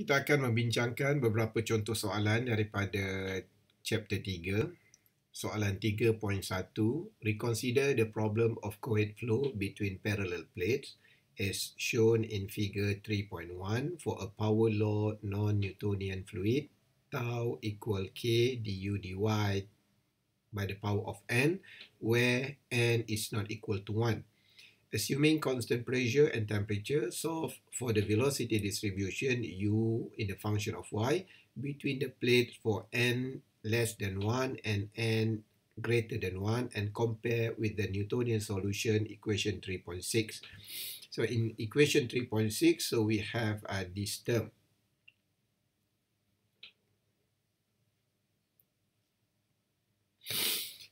kita akan membincangkan beberapa contoh soalan daripada chapter 3. Soalan 3.1, reconsider the problem of coed flow between parallel plates as shown in figure 3.1 for a power law non-Newtonian fluid tau equal k du dy by the power of n where n is not equal to 1 assuming constant pressure and temperature, so for the velocity distribution u in the function of y between the plates for n less than 1 and n greater than 1 and compare with the Newtonian solution equation 3.6. So in equation 3.6, so we have uh, this term.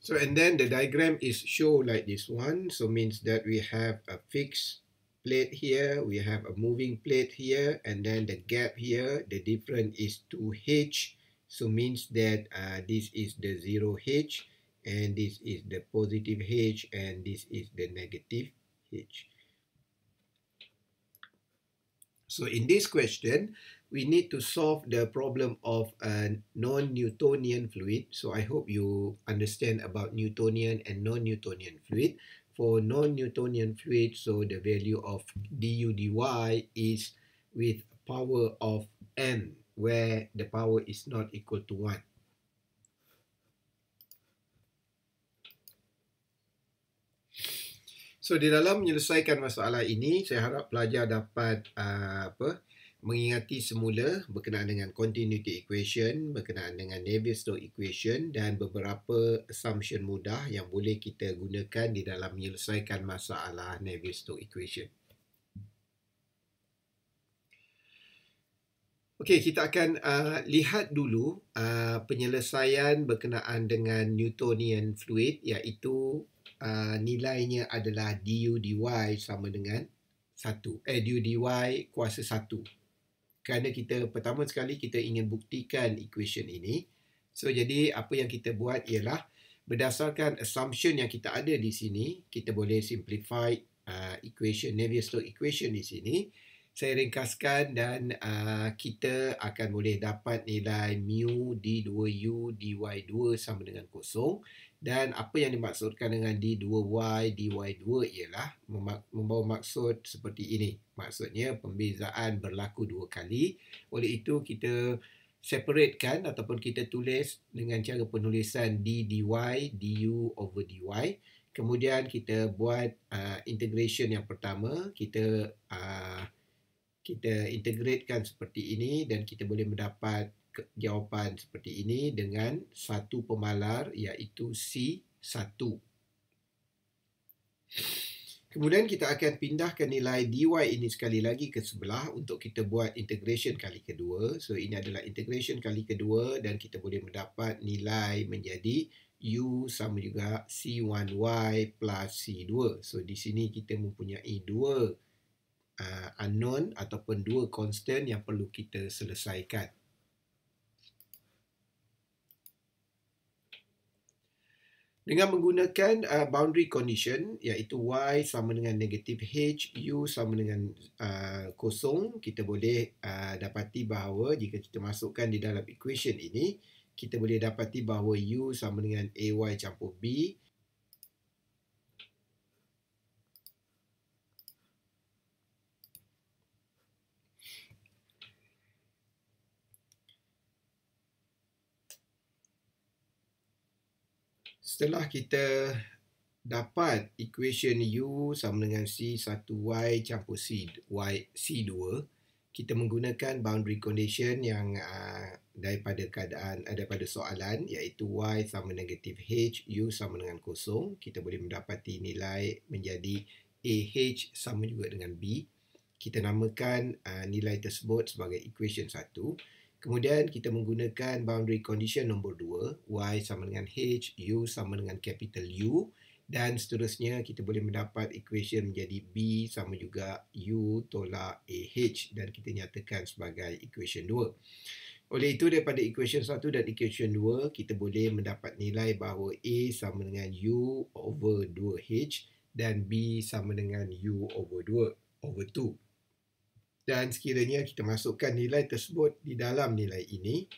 So and then the diagram is show like this one. So means that we have a fixed plate here, we have a moving plate here, and then the gap here, the difference is 2h. So means that uh, this is the 0h, and this is the positive h, and this is the negative h. So in this question, we need to solve the problem of a non-Newtonian fluid. So I hope you understand about Newtonian and non-Newtonian fluid. For non-Newtonian fluid, so the value of du dy is with power of n, where the power is not equal to 1. So di dalam menyelesaikan masalah ini, saya harap pelajar dapat uh, apa? mengingati semula berkenaan dengan continuity equation, berkenaan dengan Navier-Stokes equation dan beberapa assumption mudah yang boleh kita gunakan di dalam menyelesaikan masalah Navier-Stokes equation. Okey, kita akan uh, lihat dulu uh, penyelesaian berkenaan dengan Newtonian fluid iaitu uh, nilainya adalah du dy sama dengan 1. Eh, du dy kuasa 1 kerana kita pertama sekali kita ingin buktikan equation ini. So jadi apa yang kita buat ialah berdasarkan assumption yang kita ada di sini, kita boleh simplify uh, equation Navier-Stokes equation di sini. Saya ringkaskan dan uh, kita akan boleh dapat nilai mu d2u dy2 sama dengan kosong. Dan apa yang dimaksudkan dengan D2Y, DY2 ialah membawa maksud seperti ini. Maksudnya pembezaan berlaku dua kali. Oleh itu kita separatekan ataupun kita tulis dengan cara penulisan D, DY, DU over DY. Kemudian kita buat uh, integration yang pertama. Kita uh, kita integratekan seperti ini dan kita boleh mendapat jawapan seperti ini dengan satu pemalar iaitu C1. Kemudian kita akan pindahkan nilai dy ini sekali lagi ke sebelah untuk kita buat integration kali kedua. So ini adalah integration kali kedua dan kita boleh mendapat nilai menjadi u sama juga c1y plus c2. So di sini kita mempunyai dua uh, unknown ataupun dua constant yang perlu kita selesaikan. dengan menggunakan uh, boundary condition iaitu y sama dengan negatif h, u sama dengan uh, kosong, kita boleh uh, dapati bahawa jika kita masukkan di dalam equation ini, kita boleh dapati bahawa u sama dengan ay campur b, setelah kita dapat equation u sama dengan c1y campur c, y, c2 kita menggunakan boundary condition yang uh, daripada keadaan ada ah, pada soalan iaitu y sama negatif h u sama dengan kosong kita boleh mendapati nilai menjadi a h sama juga dengan b kita namakan uh, nilai tersebut sebagai equation Kemudian kita menggunakan boundary condition nombor 2 Y sama dengan H, U sama dengan capital U Dan seterusnya kita boleh mendapat equation menjadi B sama juga U tolak AH Dan kita nyatakan sebagai equation 2 Oleh itu daripada equation 1 dan equation 2 Kita boleh mendapat nilai bahawa A sama dengan U over 2H Dan B sama dengan U over 2 over 2 dan sekiranya kita masukkan nilai tersebut di dalam nilai ini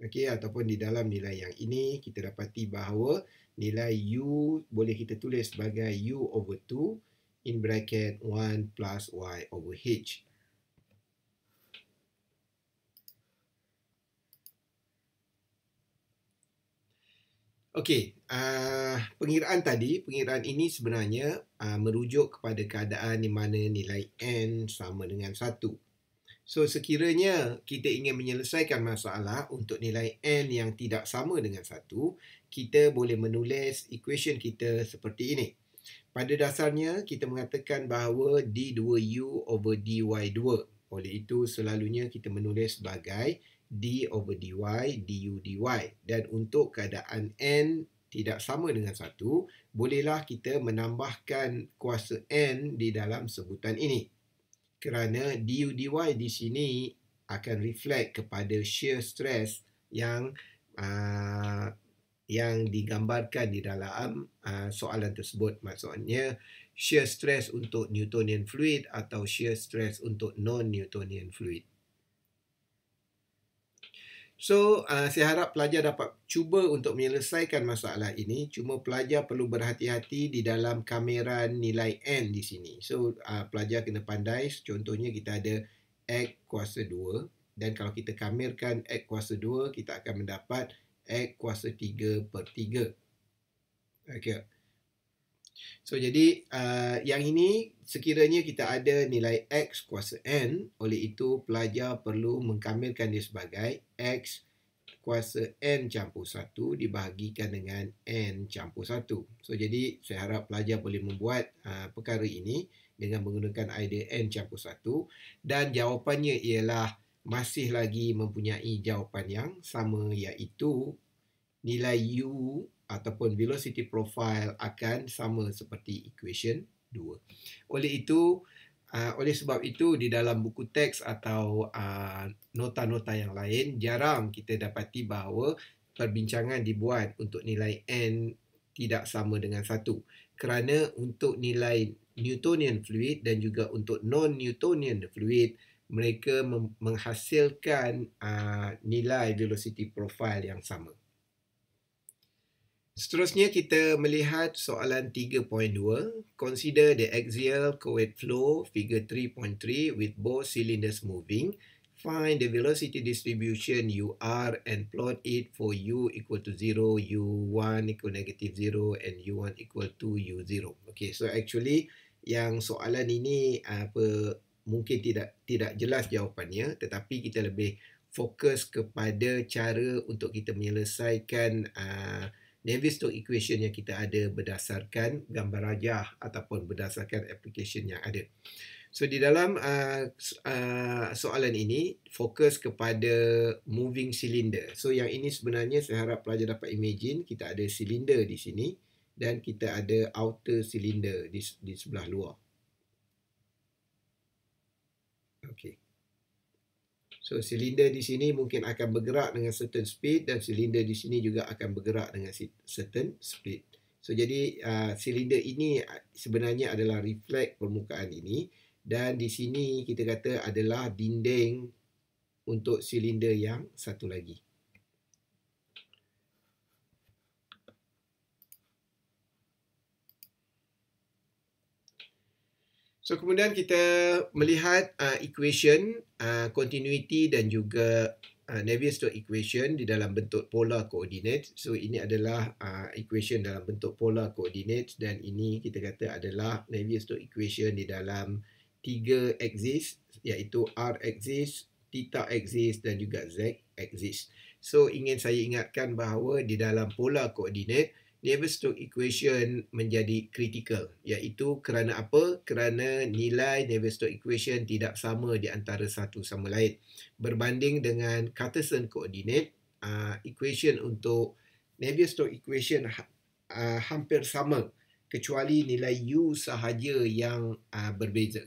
okay, ataupun di dalam nilai yang ini kita dapati bahawa nilai u boleh kita tulis sebagai u over 2 in bracket 1 plus y over h Okey, uh, pengiraan tadi, pengiraan ini sebenarnya uh, merujuk kepada keadaan di mana nilai n sama dengan 1. So, sekiranya kita ingin menyelesaikan masalah untuk nilai n yang tidak sama dengan 1, kita boleh menulis equation kita seperti ini. Pada dasarnya, kita mengatakan bahawa d2u over dy2. Oleh itu, selalunya kita menulis sebagai d over dy du dy dan untuk keadaan n tidak sama dengan 1 bolehlah kita menambahkan kuasa n di dalam sebutan ini kerana du dy di sini akan reflect kepada shear stress yang uh, yang digambarkan di dalam uh, soalan tersebut maksudnya shear stress untuk Newtonian fluid atau shear stress untuk non-Newtonian fluid So, uh, saya harap pelajar dapat cuba untuk menyelesaikan masalah ini. Cuma pelajar perlu berhati-hati di dalam kamera nilai N di sini. So, uh, pelajar kena pandai. Contohnya, kita ada X kuasa 2. Dan kalau kita kamerkan X kuasa 2, kita akan mendapat X kuasa 3 per 3. Okay. So jadi uh, yang ini sekiranya kita ada nilai x kuasa n oleh itu pelajar perlu mengkamilkan dia sebagai x kuasa n campur 1 dibahagikan dengan n campur 1. So jadi saya harap pelajar boleh membuat uh, perkara ini dengan menggunakan idea n campur 1 dan jawapannya ialah masih lagi mempunyai jawapan yang sama iaitu nilai u ataupun velocity profile akan sama seperti equation 2. Oleh itu, uh, oleh sebab itu di dalam buku teks atau uh, nota-nota uh, yang lain, jarang kita dapati bahawa perbincangan dibuat untuk nilai N tidak sama dengan 1. Kerana untuk nilai Newtonian fluid dan juga untuk non-Newtonian fluid, mereka menghasilkan uh, nilai velocity profile yang sama. Seterusnya kita melihat soalan 3.2 consider the axial coed flow figure 3.3 with both cylinders moving find the velocity distribution u r and plot it for u equal to zero u one equal negative zero and u one equal to u zero okay so actually yang soalan ini apa mungkin tidak tidak jelas jawapannya tetapi kita lebih fokus kepada cara untuk kita menyelesaikan uh, Navier-Stokes equation yang kita ada berdasarkan gambar rajah ataupun berdasarkan application yang ada. So di dalam uh, uh, soalan ini fokus kepada moving cylinder. So yang ini sebenarnya saya harap pelajar dapat imagine kita ada cylinder di sini dan kita ada outer cylinder di di sebelah luar. Okay. So silinder di sini mungkin akan bergerak dengan certain speed dan silinder di sini juga akan bergerak dengan certain speed. So jadi uh, ah, silinder ini sebenarnya adalah reflect permukaan ini dan di sini kita kata adalah dinding untuk silinder yang satu lagi. So kemudian kita melihat uh, equation uh, continuity dan juga uh, Navier-Stokes equation di dalam bentuk polar coordinate. So ini adalah uh, equation dalam bentuk polar coordinate dan ini kita kata adalah Navier-Stokes equation di dalam tiga axis iaitu R axis, theta axis dan juga Z axis. So ingin saya ingatkan bahawa di dalam polar coordinate Navier-Stokes equation menjadi kritikal iaitu kerana apa? Kerana nilai Navier-Stokes equation tidak sama di antara satu sama lain berbanding dengan Cartesian coordinate uh, equation untuk Navier-Stokes equation ha- uh, hampir sama kecuali nilai u sahaja yang uh, berbeza.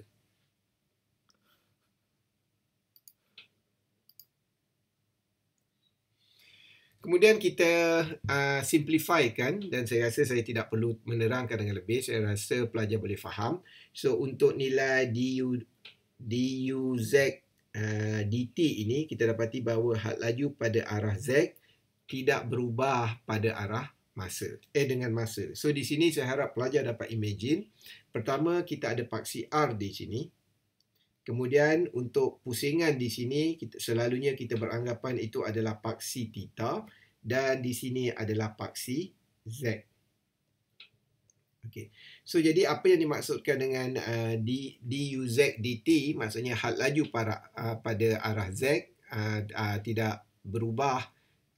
kemudian kita uh, simplify kan dan saya rasa saya tidak perlu menerangkan dengan lebih saya rasa pelajar boleh faham so untuk nilai du duz uh, dt ini kita dapati bahawa had laju pada arah z tidak berubah pada arah masa eh dengan masa so di sini saya harap pelajar dapat imagine pertama kita ada paksi r di sini Kemudian untuk pusingan di sini, kita, selalunya kita beranggapan itu adalah paksi tita dan di sini adalah paksi Z. okay. So jadi apa yang dimaksudkan dengan uh, d duz dt maksudnya hal laju para, uh, pada arah z uh, uh, tidak berubah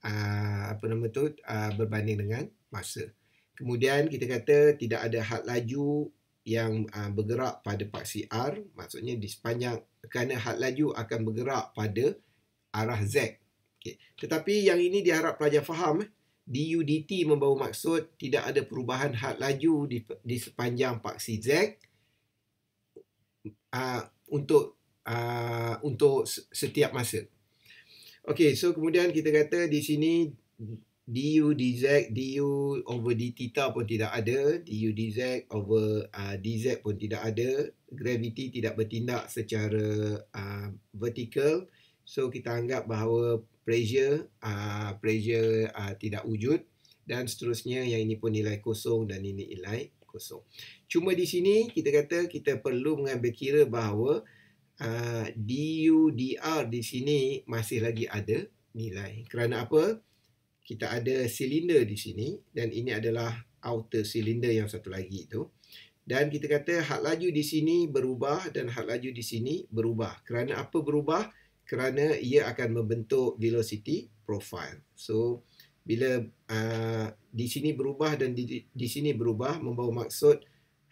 uh, apa nama tu uh, berbanding dengan masa. Kemudian kita kata tidak ada hal laju yang uh, bergerak pada paksi r maksudnya di sepanjang kerana hal laju akan bergerak pada arah z Okay. Tetapi yang ini diharap pelajar faham. Eh. DUDT membawa maksud tidak ada perubahan had laju di, di sepanjang paksi Z uh, untuk uh, untuk setiap masa. Okay, so kemudian kita kata di sini DU DZ, DU over D theta pun tidak ada, DU DZ over uh, ah, DZ pun tidak ada, graviti tidak bertindak secara uh, vertical. So kita anggap bahawa pressure uh, pressure uh, tidak wujud dan seterusnya yang ini pun nilai kosong dan ini nilai kosong. Cuma di sini kita kata kita perlu mengambil kira bahawa uh, ah, DU DR di sini masih lagi ada nilai. Kerana apa? Kita ada silinder di sini dan ini adalah outer silinder yang satu lagi itu. Dan kita kata had laju di sini berubah dan had laju di sini berubah. Kerana apa berubah? Berubah kerana ia akan membentuk velocity profile. So bila uh, di sini berubah dan di, di sini berubah membawa maksud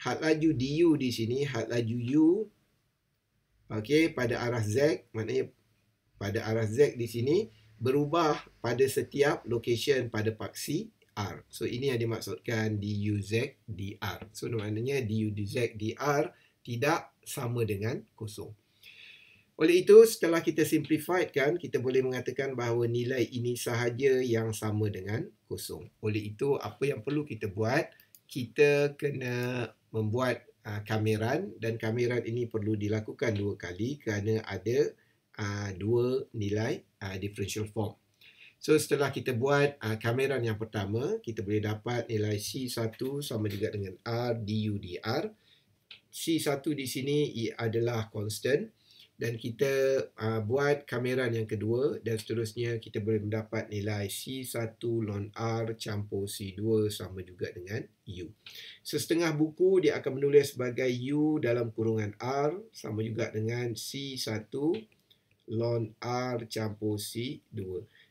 had laju du di sini had laju u okay, pada arah z maknanya pada arah z di sini berubah pada setiap location pada paksi r. So ini yang dimaksudkan du z dr. So maknanya du z dr tidak sama dengan kosong. Oleh itu, setelah kita simplified kan, kita boleh mengatakan bahawa nilai ini sahaja yang sama dengan kosong. Oleh itu, apa yang perlu kita buat? Kita kena membuat uh, kameran dan kameran ini perlu dilakukan dua kali kerana ada uh, dua nilai uh, differential form. So, setelah kita buat uh, kameran yang pertama, kita boleh dapat nilai C1 sama juga dengan R, DU, DR. C1 di sini adalah constant dan kita uh, buat kamera yang kedua dan seterusnya kita boleh mendapat nilai C1 ln R campur C2 sama juga dengan U. Sesetengah buku dia akan menulis sebagai U dalam kurungan R sama juga dengan C1 ln R campur C2.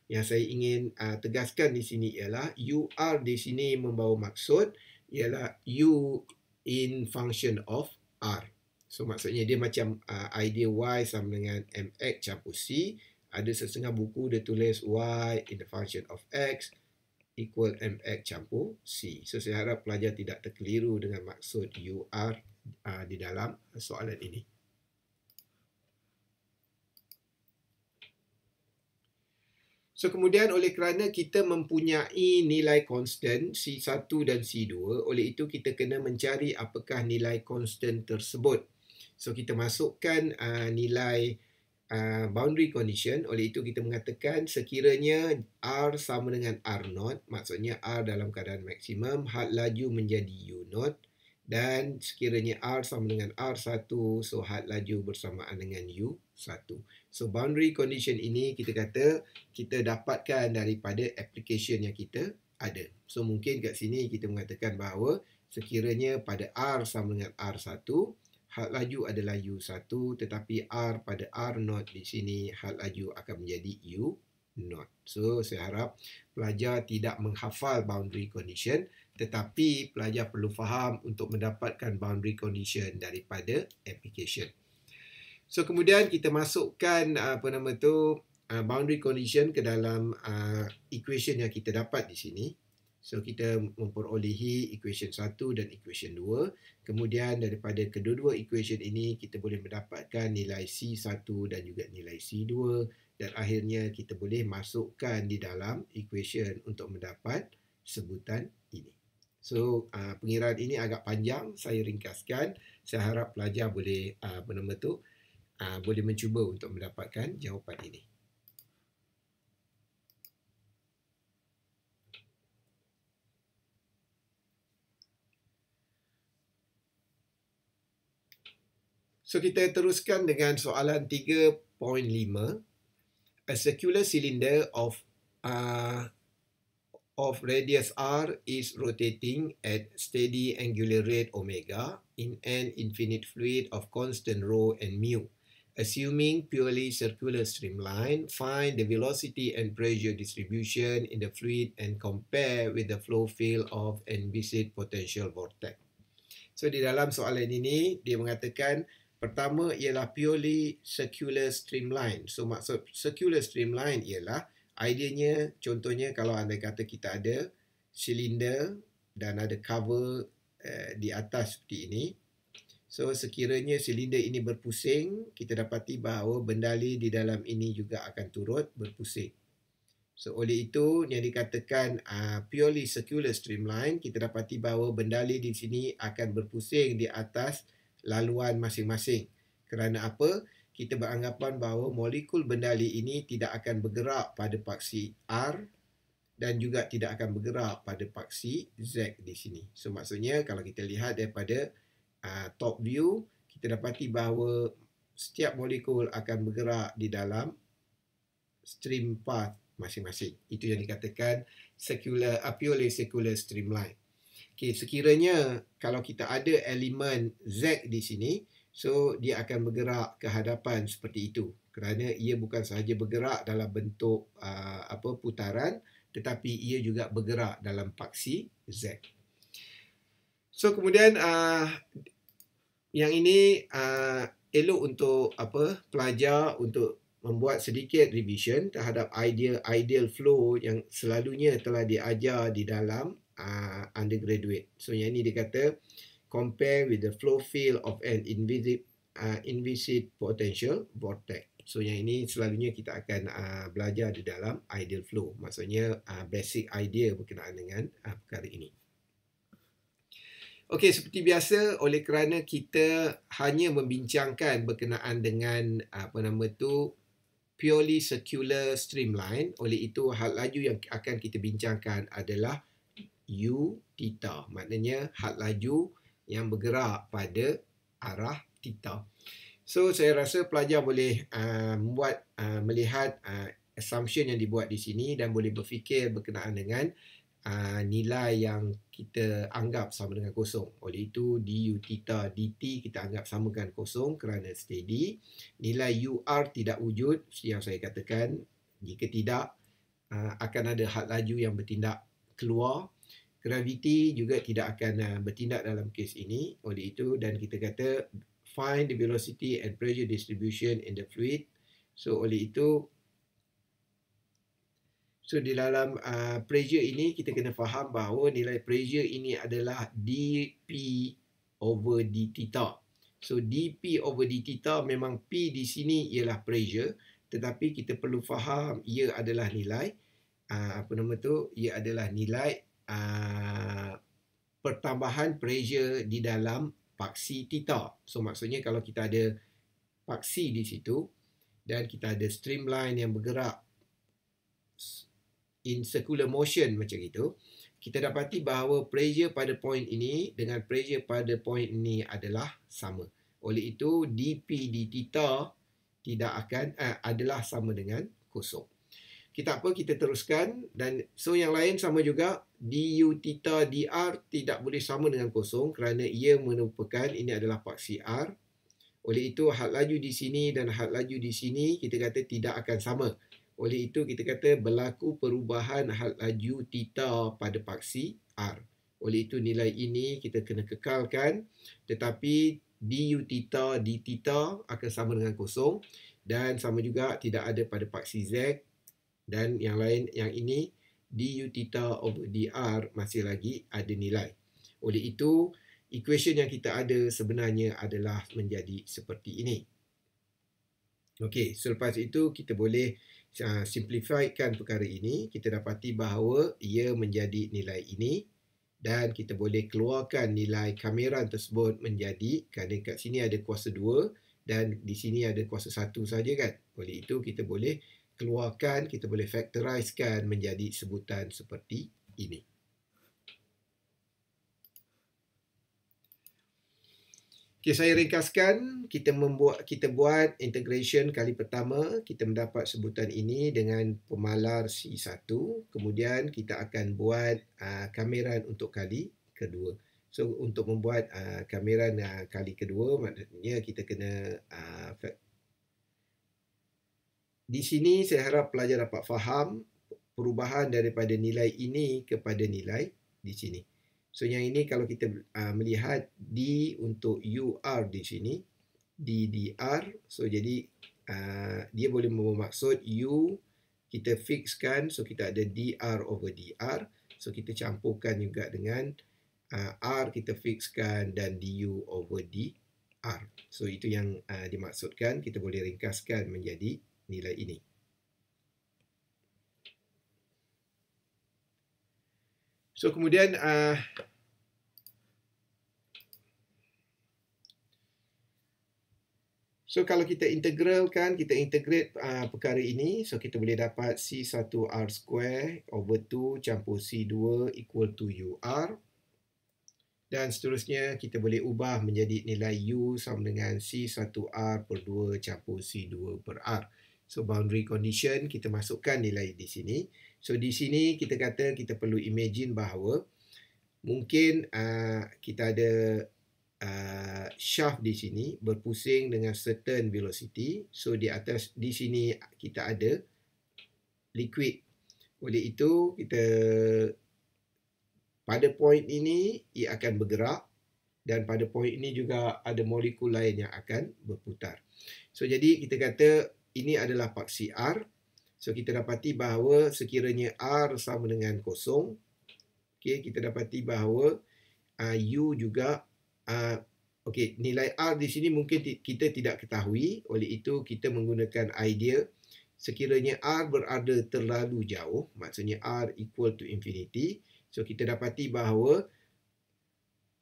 Yang saya ingin uh, tegaskan di sini ialah u r di sini membawa maksud ialah U in function of R. So maksudnya dia macam uh, idea y sama dengan mx campur c. Ada setengah buku dia tulis y in the function of x equal mx campur c. So saya harap pelajar tidak terkeliru dengan maksud ur uh, di dalam soalan ini. So kemudian oleh kerana kita mempunyai nilai konstant C1 dan C2, oleh itu kita kena mencari apakah nilai konstant tersebut. So kita masukkan uh, nilai uh, boundary condition oleh itu kita mengatakan sekiranya R sama dengan R0 maksudnya R dalam keadaan maksimum had laju menjadi U0 dan sekiranya R sama dengan R1 so had laju bersamaan dengan U1. So boundary condition ini kita kata kita dapatkan daripada application yang kita ada. So mungkin kat sini kita mengatakan bahawa sekiranya pada R sama dengan R1 had laju adalah U1 tetapi R pada R0 di sini had laju akan menjadi U0. So saya harap pelajar tidak menghafal boundary condition tetapi pelajar perlu faham untuk mendapatkan boundary condition daripada application. So kemudian kita masukkan ah, apa nama tu ah, boundary condition ke dalam uh, equation yang kita dapat di sini. So kita memperolehi equation 1 dan equation 2. Kemudian daripada kedua-dua equation ini kita boleh mendapatkan nilai C1 dan juga nilai C2 dan akhirnya kita boleh masukkan di dalam equation untuk mendapat sebutan ini. So uh, pengiraan ini agak panjang, saya ringkaskan. Saya harap pelajar boleh uh, benar-benar tu uh, boleh mencuba untuk mendapatkan jawapan ini. So kita teruskan dengan soalan 3.5. A circular cylinder of uh, of radius r is rotating at steady angular rate omega in an infinite fluid of constant rho and mu. Assuming purely circular streamline, find the velocity and pressure distribution in the fluid and compare with the flow field of envisaged potential vortex. So di dalam soalan ini dia mengatakan Pertama ialah purely circular streamline. So maksud circular streamline ialah ideanya contohnya kalau anda kata kita ada silinder dan ada cover uh, di atas seperti ini. So sekiranya silinder ini berpusing, kita dapati bahawa bendali di dalam ini juga akan turut berpusing. So oleh itu yang dikatakan uh, purely circular streamline, kita dapati bahawa bendali di sini akan berpusing di atas silinder laluan masing-masing. Kerana apa? Kita beranggapan bahawa molekul bendali ini tidak akan bergerak pada paksi R dan juga tidak akan bergerak pada paksi Z di sini. So maksudnya kalau kita lihat daripada uh, top view, kita dapati bahawa setiap molekul akan bergerak di dalam stream path masing-masing. Itu yang dikatakan circular, a ah, purely circular streamline. Okay, sekiranya kalau kita ada elemen Z di sini, so dia akan bergerak ke hadapan seperti itu. Kerana ia bukan sahaja bergerak dalam bentuk uh, apa putaran, tetapi ia juga bergerak dalam paksi Z. So kemudian uh, yang ini uh, elok untuk apa pelajar untuk membuat sedikit revision terhadap ideal ideal flow yang selalunya telah diajar di dalam uh, undergraduate. So yang ni dia kata compare with the flow field of an invisible uh, invisible potential vortex. So yang ini selalunya kita akan uh, belajar di dalam ideal flow. Maksudnya uh, basic idea berkenaan dengan uh, perkara ini. Okey, seperti biasa oleh kerana kita hanya membincangkan berkenaan dengan uh, apa nama tu purely circular streamline, oleh itu hal laju yang akan kita bincangkan adalah U-tita. Maknanya had laju yang bergerak pada arah tita. So saya rasa pelajar boleh uh, membuat uh, melihat uh, assumption yang dibuat di sini dan boleh berfikir berkenaan dengan uh, nilai yang kita anggap sama dengan kosong. Oleh itu du tita dt kita anggap sama dengan kosong kerana steady. Nilai ur tidak wujud yang saya katakan jika tidak uh, akan ada had laju yang bertindak keluar Graviti juga tidak akan uh, bertindak dalam kes ini oleh itu dan kita kata find the velocity and pressure distribution in the fluid so oleh itu so di dalam uh, pressure ini kita kena faham bahawa nilai pressure ini adalah dp over d theta so dp over d theta memang p di sini ialah pressure tetapi kita perlu faham ia adalah nilai uh, apa nama tu ia adalah nilai uh, pertambahan pressure di dalam paksi tita. So maksudnya kalau kita ada paksi di situ dan kita ada streamline yang bergerak in circular motion macam itu, kita dapati bahawa pressure pada point ini dengan pressure pada point ini adalah sama. Oleh itu, dp di tita tidak akan uh, adalah sama dengan kosong kita apa kita teruskan dan so yang lain sama juga du theta dr tidak boleh sama dengan kosong kerana ia merupakan ini adalah paksi r oleh itu had laju di sini dan had laju di sini kita kata tidak akan sama oleh itu kita kata berlaku perubahan had laju theta pada paksi r oleh itu nilai ini kita kena kekalkan tetapi du theta d theta akan sama dengan kosong dan sama juga tidak ada pada paksi z dan yang lain yang ini du theta over dr masih lagi ada nilai. Oleh itu, equation yang kita ada sebenarnya adalah menjadi seperti ini. Okey, selepas itu kita boleh uh, simplifikan perkara ini. Kita dapati bahawa ia menjadi nilai ini dan kita boleh keluarkan nilai kameran tersebut menjadi kerana kat sini ada kuasa 2 dan di sini ada kuasa 1 saja kan. Oleh itu, kita boleh keluarkan, kita boleh factorisekan menjadi sebutan seperti ini. Okay, saya ringkaskan, kita membuat kita buat integration kali pertama, kita mendapat sebutan ini dengan pemalar C1. Kemudian kita akan buat uh, kameran untuk kali kedua. So untuk membuat uh, kameran uh, kali kedua maknanya kita kena uh, di sini saya harap pelajar dapat faham perubahan daripada nilai ini kepada nilai di sini. So yang ini kalau kita uh, melihat D untuk UR di sini, d d r. so jadi uh, dia boleh bermaksud U kita fixkan, so kita ada d r over d r. so kita campurkan juga dengan uh, R kita fixkan dan d u over d r. So itu yang uh, dimaksudkan, kita boleh ringkaskan menjadi nilai ini. So kemudian uh, So kalau kita integralkan, kita integrate uh, perkara ini, so kita boleh dapat C1R square over 2 campur C2 equal to UR. Dan seterusnya kita boleh ubah menjadi nilai U sama dengan C1R per 2 campur C2 per R. So boundary condition kita masukkan nilai di sini. So di sini kita kata kita perlu imagine bahawa mungkin uh, kita ada uh, shaft di sini berpusing dengan certain velocity. So di atas di sini kita ada liquid. Oleh itu kita pada point ini ia akan bergerak. Dan pada point ini juga ada molekul lain yang akan berputar. So, jadi kita kata ini adalah paksi R. So, kita dapati bahawa sekiranya R sama dengan kosong, okay, kita dapati bahawa uh, U juga, uh, okay, nilai R di sini mungkin kita tidak ketahui, oleh itu kita menggunakan idea sekiranya R berada terlalu jauh, maksudnya R equal to infinity, so kita dapati bahawa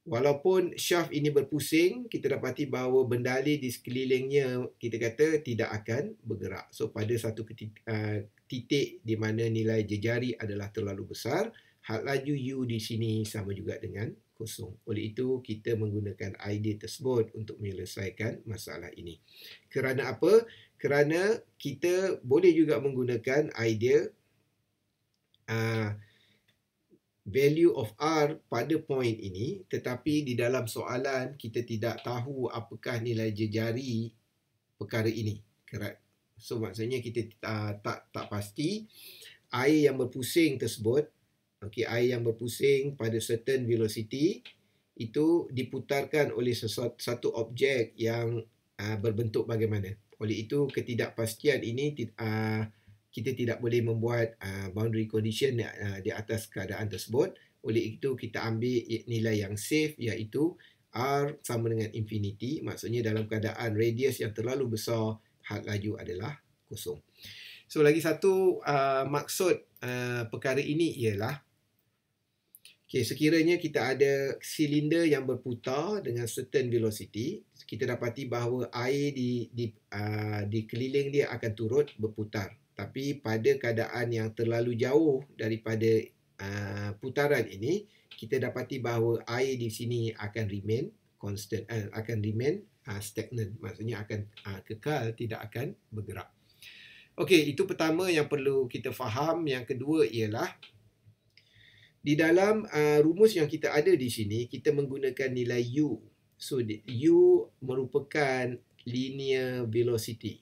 Walaupun shaft ini berpusing, kita dapati bahawa bendali di sekelilingnya kita kata tidak akan bergerak. So pada satu eh, titik, di mana nilai jejari adalah terlalu besar, had laju U di sini sama juga dengan kosong. Oleh itu kita menggunakan idea tersebut untuk menyelesaikan masalah ini. Kerana apa? Kerana kita boleh juga menggunakan idea uh, value of R pada point ini tetapi di dalam soalan kita tidak tahu apakah nilai jejari perkara ini. So maksudnya kita uh, tak tak pasti air yang berpusing tersebut okay, air yang berpusing pada certain velocity itu diputarkan oleh satu objek yang uh, berbentuk bagaimana. Oleh itu ketidakpastian ini tidak uh, kita tidak boleh membuat uh, boundary condition uh, di atas keadaan tersebut. Oleh itu, kita ambil nilai yang safe iaitu R sama dengan infinity. Maksudnya dalam keadaan radius yang terlalu besar, had laju adalah kosong. So, lagi satu uh, maksud uh, perkara ini ialah okay, sekiranya kita ada silinder yang berputar dengan certain velocity, kita dapati bahawa air di, di, uh, di keliling dia akan turut berputar tapi pada keadaan yang terlalu jauh daripada uh, putaran ini kita dapati bahawa air di sini akan remain constant uh, akan remain uh, stagnant maksudnya akan uh, kekal tidak akan bergerak okey itu pertama yang perlu kita faham yang kedua ialah di dalam uh, rumus yang kita ada di sini kita menggunakan nilai u so u merupakan linear velocity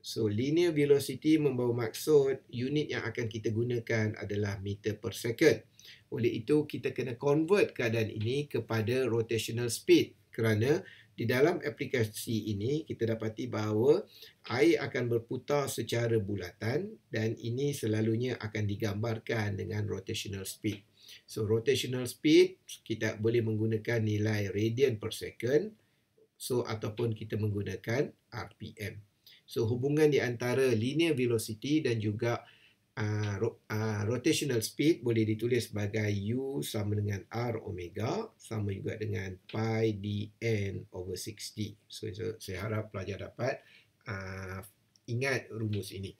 So linear velocity membawa maksud unit yang akan kita gunakan adalah meter per second. Oleh itu kita kena convert keadaan ini kepada rotational speed kerana di dalam aplikasi ini kita dapati bahawa air akan berputar secara bulatan dan ini selalunya akan digambarkan dengan rotational speed. So rotational speed kita boleh menggunakan nilai radian per second so ataupun kita menggunakan RPM. So hubungan di antara linear velocity dan juga uh, uh, rotational speed boleh ditulis sebagai U sama dengan R omega sama juga dengan pi dn over 6d. So, so saya harap pelajar dapat uh, ingat rumus ini.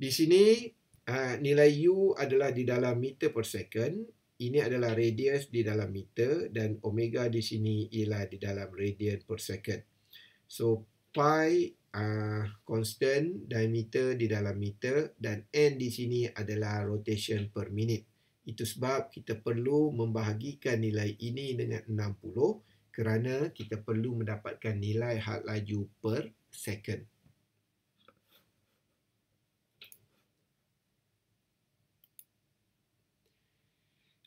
Di sini uh, nilai U adalah di dalam meter per second. Ini adalah radius di dalam meter dan omega di sini ialah di dalam radian per second. So pi uh, constant, diameter di dalam meter dan N di sini adalah rotation per minit. Itu sebab kita perlu membahagikan nilai ini dengan 60 kerana kita perlu mendapatkan nilai had laju per second.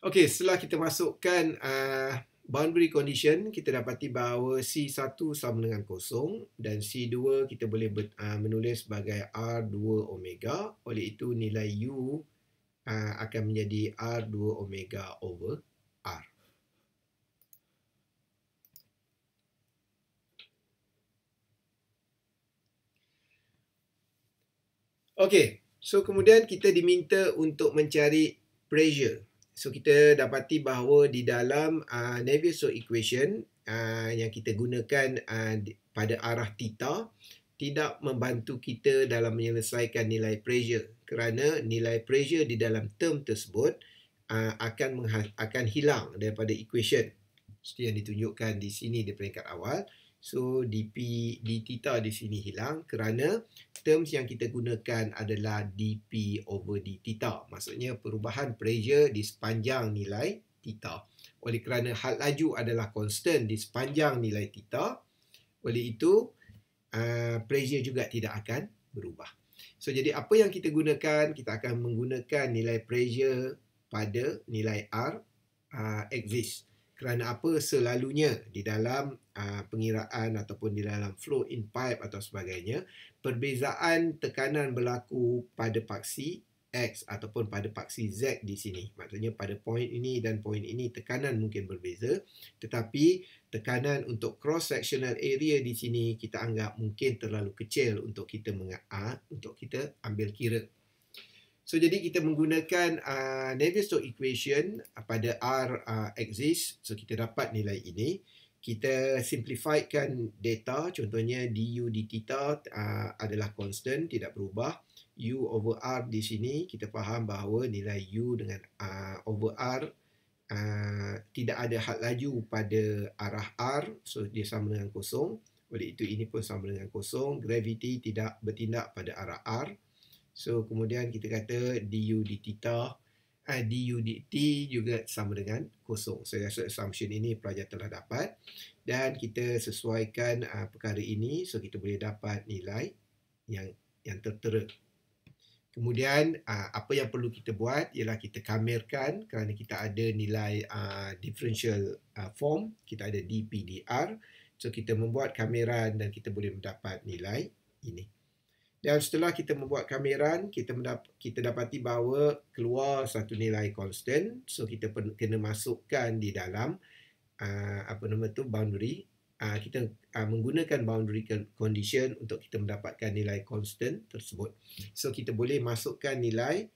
Okey, setelah kita masukkan uh, boundary condition kita dapati bahawa C1 sama dengan kosong dan C2 kita boleh ah, menulis sebagai R2 omega oleh itu nilai U ah, akan menjadi R2 omega over R. Okay, so kemudian kita diminta untuk mencari pressure So kita dapati bahawa di dalam uh, Navier-Stokes equation uh, yang kita gunakan uh, pada arah theta tidak membantu kita dalam menyelesaikan nilai pressure kerana nilai pressure di dalam term tersebut uh, akan akan hilang daripada equation seperti yang ditunjukkan di sini di peringkat awal. So DP dtheta di sini hilang kerana terms yang kita gunakan adalah DP over dtheta. Maksudnya perubahan pressure di sepanjang nilai theta. Oleh kerana had laju adalah constant di sepanjang nilai theta, oleh itu uh, pressure juga tidak akan berubah. So jadi apa yang kita gunakan, kita akan menggunakan nilai pressure pada nilai R uh, exist kerana apa selalunya di dalam uh, pengiraan ataupun di dalam flow in pipe atau sebagainya perbezaan tekanan berlaku pada paksi X ataupun pada paksi Z di sini maksudnya pada point ini dan point ini tekanan mungkin berbeza tetapi tekanan untuk cross sectional area di sini kita anggap mungkin terlalu kecil untuk kita menga- ah, untuk kita ambil kira So jadi kita menggunakan uh, Navier-Stokes equation uh, pada R uh, exists. So kita dapat nilai ini. Kita simplifikan data. Contohnya du di theta uh, adalah constant, tidak berubah. U over R di sini kita faham bahawa nilai U dengan uh, over R uh, tidak ada had laju pada arah R. So dia sama dengan kosong. Oleh itu ini pun sama dengan kosong. Gravity tidak bertindak pada arah R. So kemudian kita kata du d theta uh, du dt juga sama dengan kosong. So that's assumption ini pelajar telah dapat dan kita sesuaikan uh, perkara ini so kita boleh dapat nilai yang yang tertera. Kemudian uh, apa yang perlu kita buat ialah kita kamerkan kerana kita ada nilai uh, differential uh, form, kita ada dp dr. So kita membuat kameran dan kita boleh mendapat nilai ini. Dan setelah kita membuat kameran, kita mendap- kita dapati bahawa keluar satu nilai constant. So kita pen- kena masukkan di dalam uh, apa nama tu boundary. Uh, kita uh, menggunakan boundary condition untuk kita mendapatkan nilai constant tersebut. So kita boleh masukkan nilai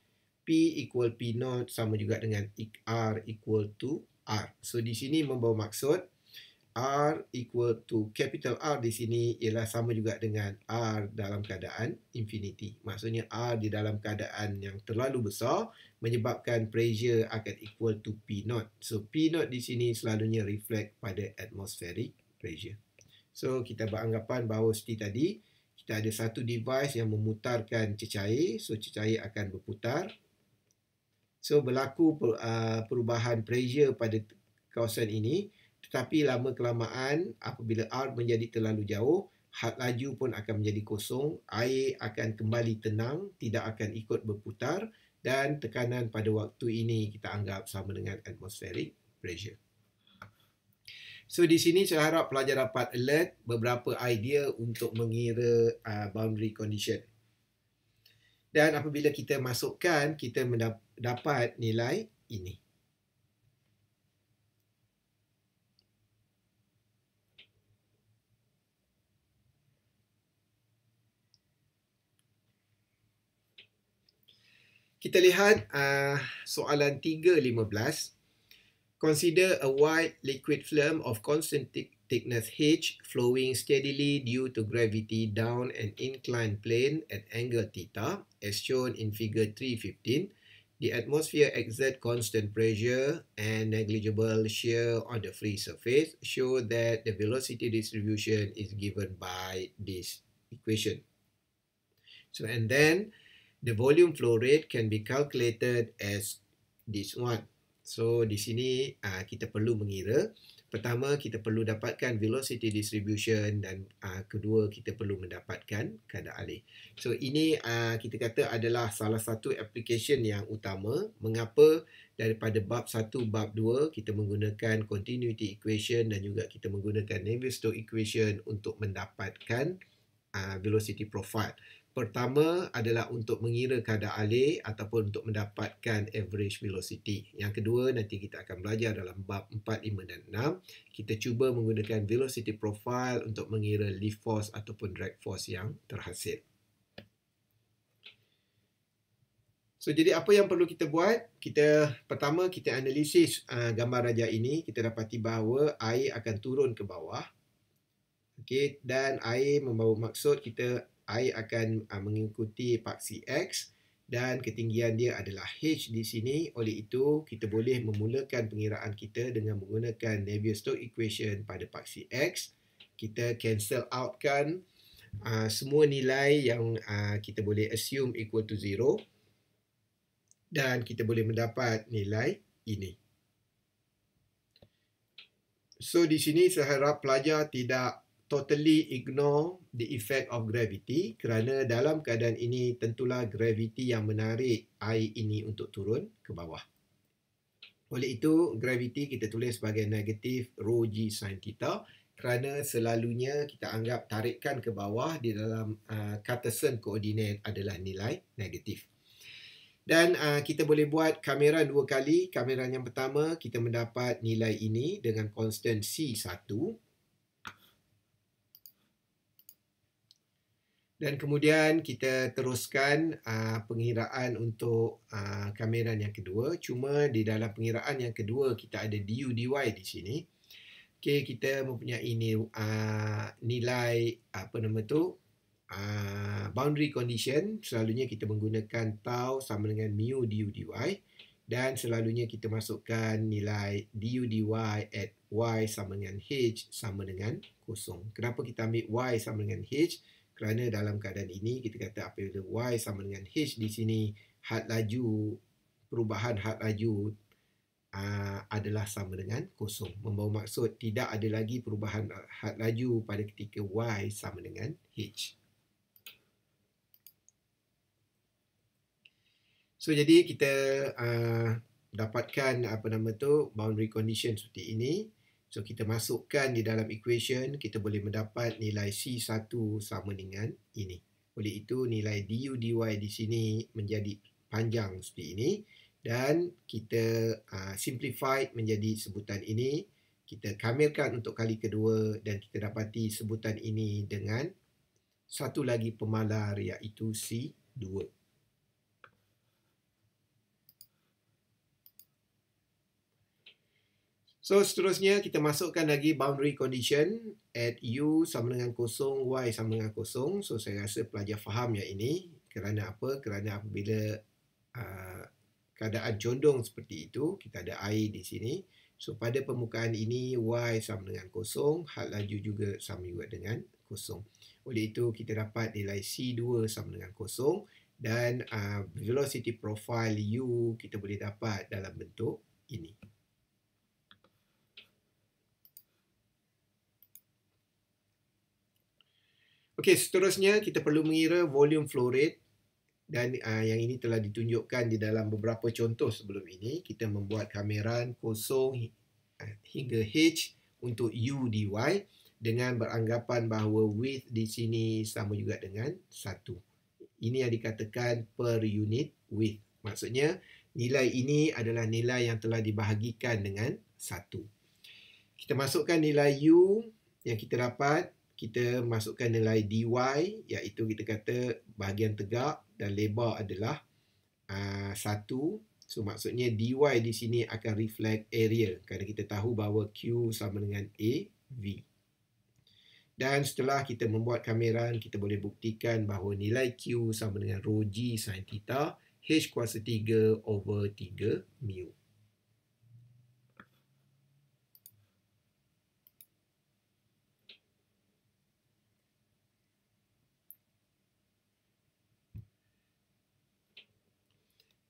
P equal P naught sama juga dengan R equal to R. So di sini membawa maksud R equal to capital R di sini ialah sama juga dengan R dalam keadaan infinity. Maksudnya R di dalam keadaan yang terlalu besar menyebabkan pressure akan equal to P0. So P0 di sini selalunya reflect pada atmospheric pressure. So kita beranggapan bahawa seperti tadi, kita ada satu device yang memutarkan cecair. So cecair akan berputar. So berlaku uh, perubahan pressure pada kawasan ini. Tetapi lama kelamaan apabila R menjadi terlalu jauh, had laju pun akan menjadi kosong, air akan kembali tenang, tidak akan ikut berputar dan tekanan pada waktu ini kita anggap sama dengan atmospheric pressure. So di sini saya harap pelajar dapat alert beberapa idea untuk mengira uh, boundary condition. Dan apabila kita masukkan, kita mendapat nilai ini. Kita lihat uh, soalan 3.15. Consider a white liquid film of constant thickness H flowing steadily due to gravity down an inclined plane at angle theta as shown in figure 3.15. The atmosphere exert constant pressure and negligible shear on the free surface. Show that the velocity distribution is given by this equation. So and then the volume flow rate can be calculated as this one. So di sini uh, kita perlu mengira. Pertama kita perlu dapatkan velocity distribution dan uh, kedua kita perlu mendapatkan kadar alih. So ini uh, kita kata adalah salah satu application yang utama. Mengapa daripada bab 1, bab 2 kita menggunakan continuity equation dan juga kita menggunakan Navier-Stokes equation untuk mendapatkan uh, velocity profile pertama adalah untuk mengira kadar alih ataupun untuk mendapatkan average velocity. Yang kedua nanti kita akan belajar dalam bab 4, 5 dan 6. Kita cuba menggunakan velocity profile untuk mengira lift force ataupun drag force yang terhasil. So, jadi apa yang perlu kita buat? Kita pertama kita analisis uh, gambar raja ini. Kita dapati bahawa air akan turun ke bawah. Okay dan air membawa maksud kita air akan uh, mengikuti paksi X dan ketinggian dia adalah H di sini. Oleh itu, kita boleh memulakan pengiraan kita dengan menggunakan Navier-Stokes equation pada paksi X. Kita cancel outkan uh, ah, semua nilai yang uh, kita boleh assume equal to zero dan kita boleh mendapat nilai ini. So di sini saya harap pelajar tidak totally ignore the effect of gravity kerana dalam keadaan ini tentulah gravity yang menarik air ini untuk turun ke bawah. Oleh itu, gravity kita tulis sebagai negatif rho g sin theta kerana selalunya kita anggap tarikan ke bawah di dalam uh, Cartesian coordinate adalah nilai negatif. Dan uh, kita boleh buat kamera dua kali. Kamera yang pertama kita mendapat nilai ini dengan constant C1 dan kemudian kita teruskan uh, pengiraan untuk uh, kameran yang kedua cuma di dalam pengiraan yang kedua kita ada DU DY di sini okey kita mempunyai ini uh, ah, nilai apa nama tu uh, boundary condition selalunya kita menggunakan tau sama dengan mu DU DY dan selalunya kita masukkan nilai DU DY at y sama dengan h sama dengan kosong kenapa kita ambil y sama dengan h kerana dalam keadaan ini kita kata apabila y sama dengan h di sini had laju perubahan had laju aa, ah, adalah sama dengan kosong membawa maksud tidak ada lagi perubahan had laju pada ketika y sama dengan h so jadi kita aa, ah, dapatkan apa nama tu boundary condition seperti ini So kita masukkan di dalam equation kita boleh mendapat nilai C1 sama dengan ini. Oleh itu nilai du dy di sini menjadi panjang seperti ini dan kita uh, ah, simplify menjadi sebutan ini. Kita kamilkan untuk kali kedua dan kita dapati sebutan ini dengan satu lagi pemalar iaitu C2. So seterusnya kita masukkan lagi boundary condition at u sama dengan kosong, y sama dengan kosong. So saya rasa pelajar faham yang ini kerana apa? Kerana apabila uh, keadaan condong seperti itu, kita ada air di sini. So pada permukaan ini y sama dengan kosong, had laju juga sama juga dengan kosong. Oleh itu kita dapat nilai C2 sama dengan kosong dan uh, velocity profile u kita boleh dapat dalam bentuk ini. Okey, seterusnya kita perlu mengira volume flow rate dan uh, yang ini telah ditunjukkan di dalam beberapa contoh sebelum ini. Kita membuat kameran kosong ah, hingga H untuk U dy dengan beranggapan bahawa width di sini sama juga dengan 1. Ini yang dikatakan per unit width. Maksudnya nilai ini adalah nilai yang telah dibahagikan dengan 1. Kita masukkan nilai U yang kita dapat kita masukkan nilai dy iaitu kita kata bahagian tegak dan lebar adalah uh, ah, 1. So maksudnya dy di sini akan reflect area kerana kita tahu bahawa q sama dengan v. Dan setelah kita membuat kameran, kita boleh buktikan bahawa nilai q sama dengan rho g sin theta h kuasa 3 over 3 mu.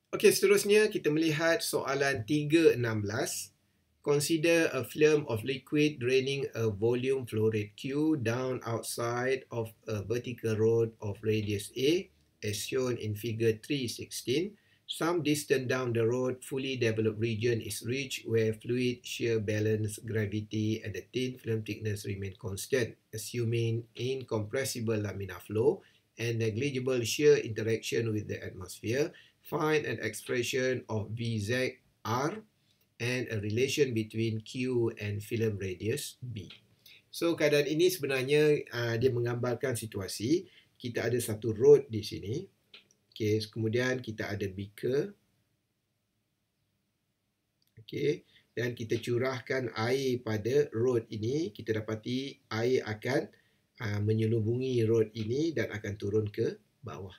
Okey, seterusnya kita melihat soalan 3.16. Consider a film of liquid draining a volume flow rate Q down outside of a vertical road of radius A as shown in figure 3.16. Some distance down the road, fully developed region is reached where fluid shear balance, gravity and the thin film thickness remain constant, assuming incompressible laminar flow and negligible shear interaction with the atmosphere find an expression of r and a relation between Q and film radius B. So keadaan ini sebenarnya uh, dia menggambarkan situasi kita ada satu road di sini. Okey, kemudian kita ada beaker. Okay, dan kita curahkan air pada road ini, kita dapati air akan uh, menyelubungi road ini dan akan turun ke bawah.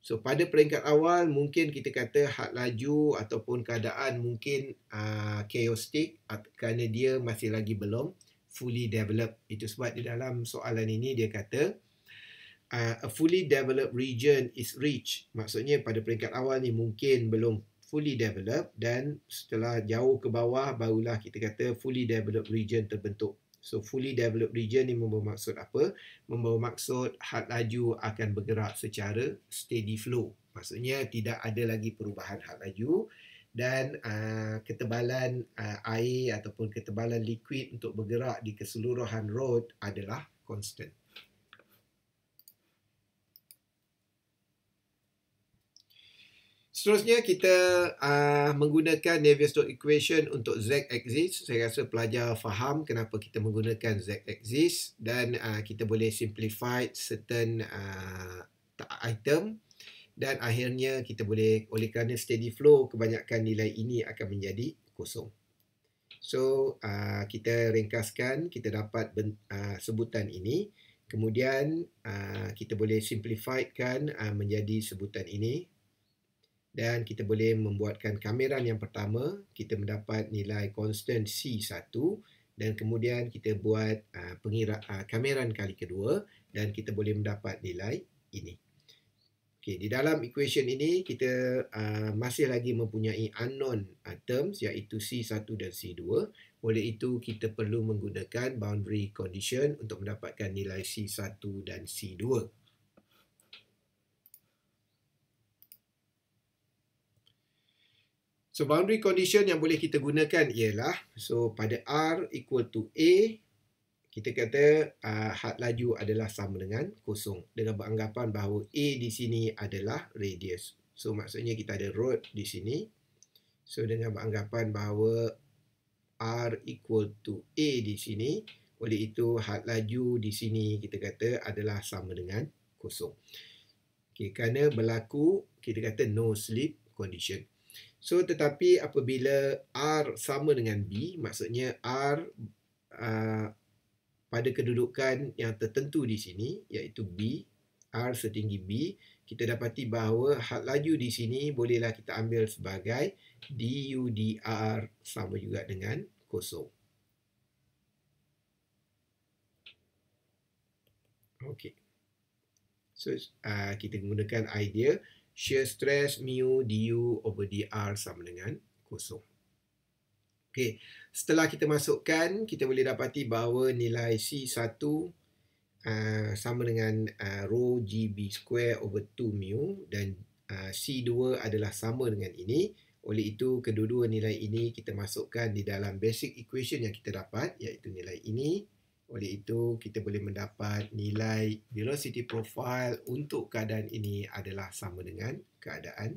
So pada peringkat awal mungkin kita kata had laju ataupun keadaan mungkin uh, chaotic kerana dia masih lagi belum fully developed. Itu sebab di dalam soalan ini dia kata uh, a fully developed region is rich. Maksudnya pada peringkat awal ni mungkin belum fully developed dan setelah jauh ke bawah barulah kita kata fully developed region terbentuk. So fully developed region ni membawa maksud apa? Membawa maksud had laju akan bergerak secara steady flow. Maksudnya tidak ada lagi perubahan had laju dan uh, ketebalan uh, air ataupun ketebalan liquid untuk bergerak di keseluruhan road adalah constant. Seterusnya kita uh, menggunakan Navier Stokes equation untuk z axis. Saya rasa pelajar faham kenapa kita menggunakan z axis dan uh, kita boleh simplify certain uh, item dan akhirnya kita boleh oleh kerana steady flow kebanyakan nilai ini akan menjadi kosong. So uh, kita ringkaskan kita dapat ben, uh, sebutan ini. Kemudian uh, kita boleh simplifikan uh, menjadi sebutan ini dan kita boleh membuatkan kameran yang pertama kita mendapat nilai constant C1 dan kemudian kita buat ah, pengira uh, ah, kameran kali kedua dan kita boleh mendapat nilai ini. Okay, di dalam equation ini kita uh, masih lagi mempunyai unknown uh, terms iaitu C1 dan C2. Oleh itu kita perlu menggunakan boundary condition untuk mendapatkan nilai C1 dan C2. So boundary condition yang boleh kita gunakan ialah so pada R equal to A kita kata uh, had laju adalah sama dengan kosong dengan beranggapan bahawa A di sini adalah radius. So maksudnya kita ada road di sini. So dengan beranggapan bahawa R equal to A di sini oleh itu had laju di sini kita kata adalah sama dengan kosong. Okay, kerana berlaku kita kata no slip condition. So tetapi apabila R sama dengan B, maksudnya R uh, pada kedudukan yang tertentu di sini, iaitu B, R setinggi B, kita dapati bahawa had laju di sini bolehlah kita ambil sebagai du dr sama juga dengan kosong. Okey. So uh, kita gunakan idea shear stress mu du over dr sama dengan kosong. Okey, setelah kita masukkan, kita boleh dapati bahawa nilai C1 Uh, sama dengan uh, rho gb square over 2 mu dan uh, C2 adalah sama dengan ini oleh itu kedua-dua nilai ini kita masukkan di dalam basic equation yang kita dapat iaitu nilai ini oleh itu, kita boleh mendapat nilai velocity profile untuk keadaan ini adalah sama dengan keadaan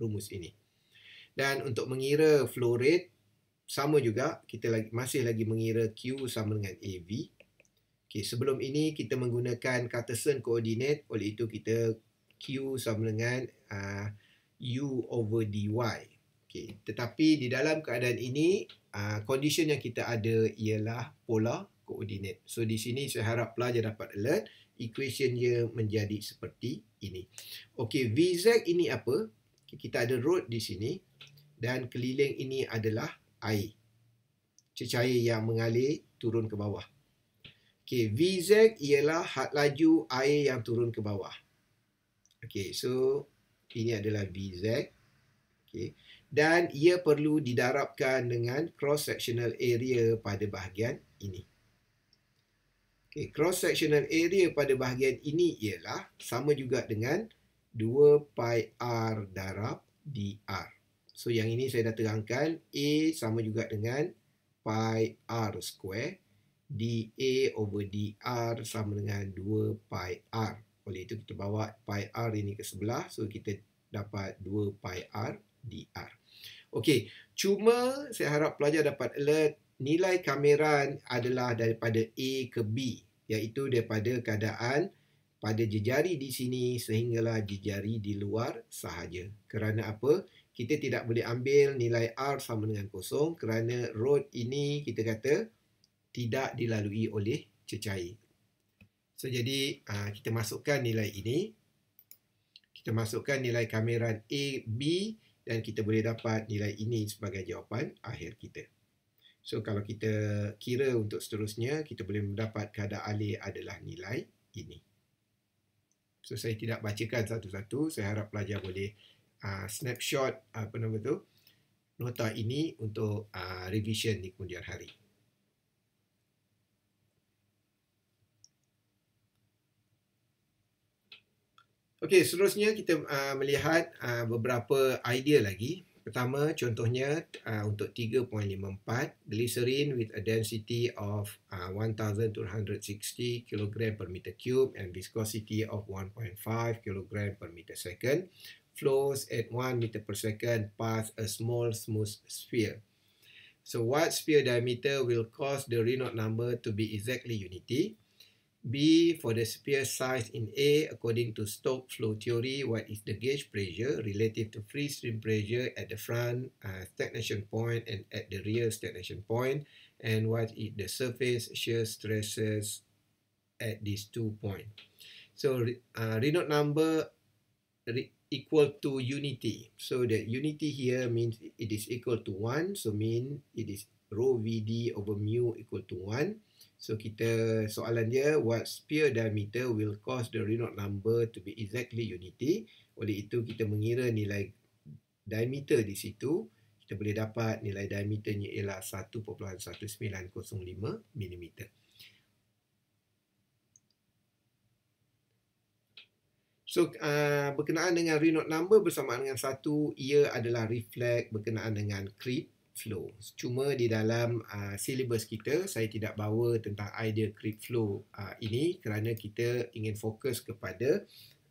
rumus ini. Dan untuk mengira flow rate, sama juga kita lagi, masih lagi mengira Q sama dengan AV. Okay, sebelum ini, kita menggunakan Cartesian coordinate. Oleh itu, kita Q sama dengan uh, U over DY. Okay. Tetapi di dalam keadaan ini, uh, condition yang kita ada ialah polar coordinate. So di sini saya harap pelajar dapat alert equation dia menjadi seperti ini. Okey, VZ ini apa? Kita ada road di sini dan keliling ini adalah air. Cecair yang mengalir turun ke bawah. Okey, VZ ialah had laju air yang turun ke bawah. Okey, so ini adalah VZ. Okey. Dan ia perlu didarabkan dengan cross-sectional area pada bahagian ini. Okay, cross-sectional area pada bahagian ini ialah sama juga dengan 2 pi r darab dr. So, yang ini saya dah terangkan A sama juga dengan pi r square dA over dr sama dengan 2 pi r. Oleh itu, kita bawa pi r ini ke sebelah. So, kita dapat 2 pi r dr. Okey, cuma saya harap pelajar dapat alert nilai kamera adalah daripada A ke B iaitu daripada keadaan pada jejari di sini sehinggalah jejari di luar sahaja. Kerana apa? Kita tidak boleh ambil nilai R sama dengan kosong kerana road ini kita kata tidak dilalui oleh cecair. So, jadi ah, kita masukkan nilai ini. Kita masukkan nilai kameran A, B dan kita boleh dapat nilai ini sebagai jawapan akhir kita. So kalau kita kira untuk seterusnya, kita boleh mendapat kadar alih adalah nilai ini. So saya tidak bacakan satu-satu, saya harap pelajar boleh uh, snapshot apa nama tu nota ini untuk uh, revision di kemudian hari. Okey, seterusnya kita uh, melihat uh, beberapa idea lagi Pertama, contohnya uh, untuk 3.54, glycerin with a density of uh, 1260 kg per meter cube and viscosity of 1.5 kg per meter second flows at 1 meter per second past a small smooth sphere. So what sphere diameter will cause the Reynolds number to be exactly unity? B for the sphere size in A according to Stoke flow theory what is the gauge pressure relative to free stream pressure at the front uh, stagnation point and at the rear stagnation point and what is the surface shear stresses at these two points. So uh, Reynolds number re equal to unity. So the unity here means it is equal to 1 so mean it is rho VD over mu equal to 1 So kita soalan dia what sphere diameter will cause the Reynolds number to be exactly unity. Oleh itu kita mengira nilai diameter di situ. Kita boleh dapat nilai diameternya ialah 1.1905 mm. So uh, berkenaan dengan Reynolds number bersamaan dengan 1 ia adalah reflect berkenaan dengan clip flow. Cuma di dalam uh, syllabus kita, saya tidak bawa tentang idea creep flow uh, ini kerana kita ingin fokus kepada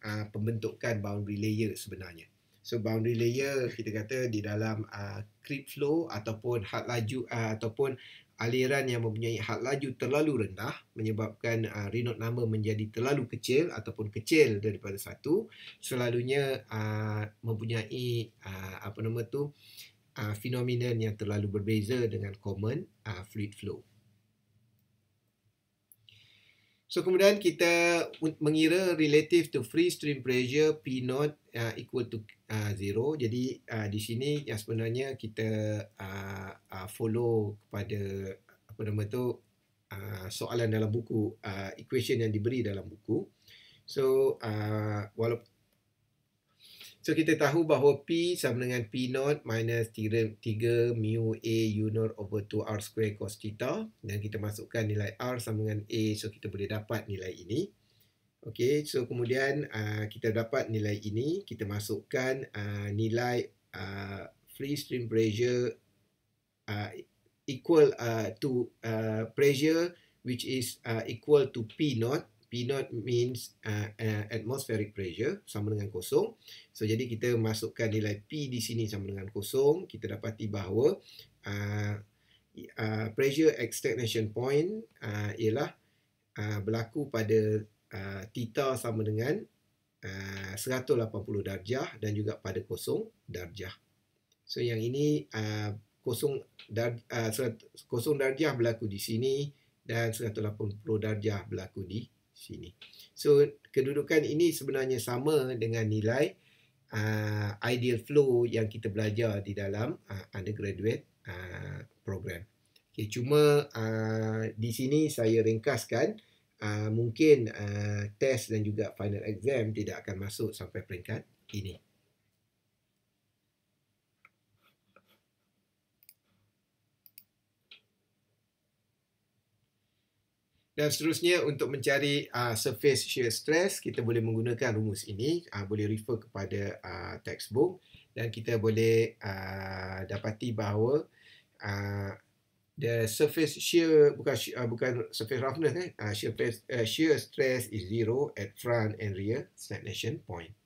uh, pembentukan boundary layer sebenarnya. So boundary layer kita kata di dalam uh, creep flow ataupun had laju uh, ataupun aliran yang mempunyai had laju terlalu rendah menyebabkan uh, renote number menjadi terlalu kecil ataupun kecil daripada satu selalunya uh, mempunyai uh, apa nama tu uh, uh, fenomenon yang terlalu berbeza dengan common uh, fluid flow. So kemudian kita mengira relative to free stream pressure P0 uh, equal to uh, 0. Jadi uh, di sini yang sebenarnya kita uh, uh, follow kepada apa nama tu uh, soalan dalam buku uh, equation yang diberi dalam buku. So uh, walaupun So kita tahu bahawa P sama dengan P naught minus 3, 3 mu A u naught over 2 R square cos theta. Dan kita masukkan nilai R sama dengan A. So kita boleh dapat nilai ini. Okay, so kemudian uh, kita dapat nilai ini. Kita masukkan uh, nilai uh, free stream pressure uh, equal uh, to uh, pressure which is uh, equal to P naught. P0 means uh, uh, atmospheric pressure sama dengan kosong. So, jadi kita masukkan nilai P di sini sama dengan kosong. Kita dapati bahawa uh, uh, pressure extension point uh, ialah uh, berlaku pada uh, theta sama dengan uh, 180 darjah dan juga pada kosong darjah. So, yang ini uh, kosong, dar, uh, kosong darjah berlaku di sini dan 180 darjah berlaku di sini. So kedudukan ini sebenarnya sama dengan nilai uh, ideal flow yang kita belajar di dalam uh, undergraduate uh, program. Okay, cuma uh, di sini saya ringkaskan uh, mungkin uh, test dan juga final exam tidak akan masuk sampai peringkat ini. dan seterusnya untuk mencari uh, surface shear stress kita boleh menggunakan rumus ini uh, boleh refer kepada uh, textbook dan kita boleh uh, dapati bahawa uh, the surface shear bukan uh, bukan surface roughness eh uh, shear, uh, shear stress is zero at front and rear stagnation point